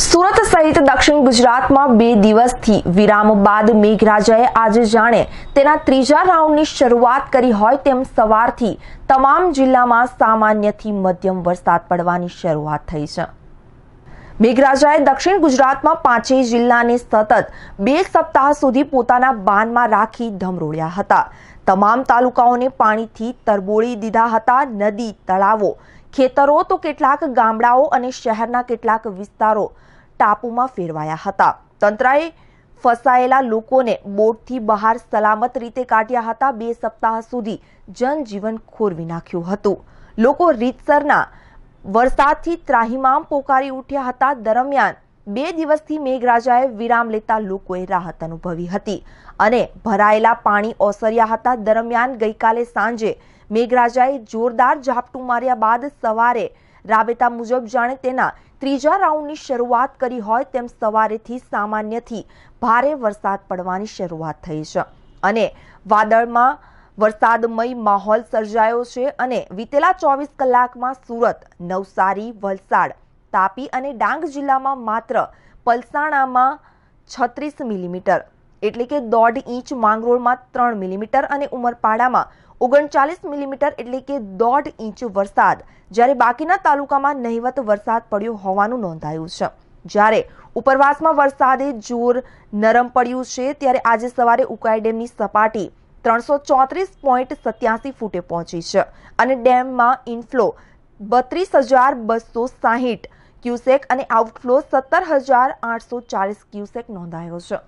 સુરત સહિત દક્ષિણ ગુજરાતમાં બે દિવસથી વિરામ બાદ મેઘરાજાએ આજે જાણે તેના ત્રીજા રાઉન્ડની શરૂઆત કરી હોય તેમ સવારથી તમામ જિલ્લામાં સામાન્યથી મધ્યમ વરસાદ પડવાની શરૂઆત થઈ છે મેઘરાજાએ દક્ષિણ ગુજરાતમાં પાંચેય જિલ્લાને સતત બે સપ્તાહ સુધી પોતાના બાનમાં રાખી ધમરોળ્યા હતા તમામ તાલુકાઓને પાણીથી તરબોળી દીધા હતા નદી તળાવો ખેતરો તો કેટલાક ગામડાઓ અને શહેરના કેટલાક વિસ્તારો ટાપુમાં ફેરવાયા હતા તંત્રએ ફસાયેલા લોકોને બોટથી બહાર સલામત રીતે કાઢ્યા હતા બે સપ્તાહ સુધી જનજીવન ખોરવી નાખ્યું હતું લોકો રીતસરના વરસાદથી ત્રાહિમામ પોકારી ઉઠ્યા હતા દરમિયાન બે દિવસથી મેઘરાજાએ વિરામ લેતા લોકોએ રાહત અનુભવી હતી અને ભરાયેલા પાણી ઓસર્યા હતા દરમિયાન ગઈકાલે સાંજે મેઘરાજાએ જોરદાર ઝાપટું માર્યા બાદ સવારે રાબેતા મુજબ જાણે તેના ત્રીજા રાઉન્ડની શરૂઆત કરી હોય તેમ સવારેથી સામાન્યથી ભારે વરસાદ પડવાની શરૂઆત થઈ છે અને વાદળમાં વરસાદમય માહોલ સર્જાયો છે અને વિતેલા ચોવીસ કલાકમાં સુરત નવસારી વલસાડ તાપી અને ડાંગ જિલ્લામાં માત્ર પલસાણામાં છત્રીસ મિલીમીટર એટલે કે દોઢ ઇંચ માંગરોળમાં ત્રણ મિલીમીટર અને ઉમરપાડામાં ઓગણચાલીસ મિલીમીટર એટલે કે દોઢ ઇંચ વરસાદ જ્યારે બાકીના તાલુકામાં નહિવત વરસાદ પડ્યો હોવાનું નોંધાયું છે જ્યારે ઉપરવાસમાં વરસાદે જોર નરમ પડ્યું છે ત્યારે આજે સવારે ઉકાઈ ડેમની સપાટી ત્રણસો ચોત્રીસ પોઈન્ટ સત્યાસી ફૂટે પહોંચી છે અને ડેમમાં ઇનફ્લો બત્રીસ હજાર બસો સાહીઠ ક્યુસેક અને આઉટફ્લો સત્તર હજાર આઠસો ચાલીસ ક્યુસેક નોંધાયો છે